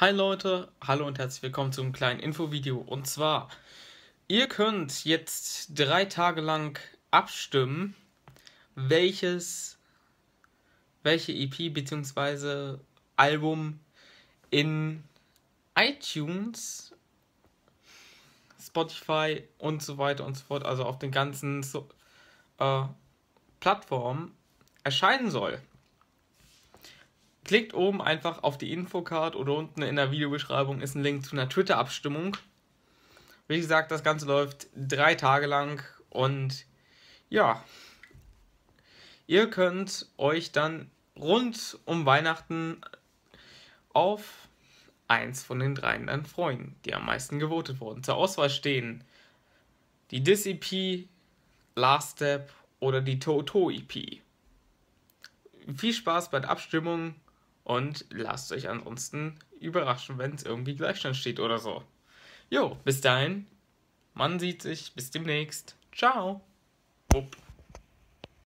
Hi Leute, hallo und herzlich willkommen zum kleinen Infovideo. Und zwar, ihr könnt jetzt drei Tage lang abstimmen, welches, welche EP bzw. Album in iTunes, Spotify und so weiter und so fort, also auf den ganzen so äh, Plattformen erscheinen soll. Klickt oben einfach auf die Infocard oder unten in der Videobeschreibung ist ein Link zu einer Twitter-Abstimmung. Wie gesagt, das Ganze läuft drei Tage lang und ja, ihr könnt euch dann rund um Weihnachten auf eins von den dreien dann freuen, die am meisten gewotet wurden. Zur Auswahl stehen die Dis-EP, Last Step oder die Toto-EP. Viel Spaß bei der Abstimmung und lasst euch ansonsten überraschen, wenn es irgendwie Gleichstand steht oder so. Jo, bis dahin. Man sieht sich. Bis demnächst. Ciao. Upp.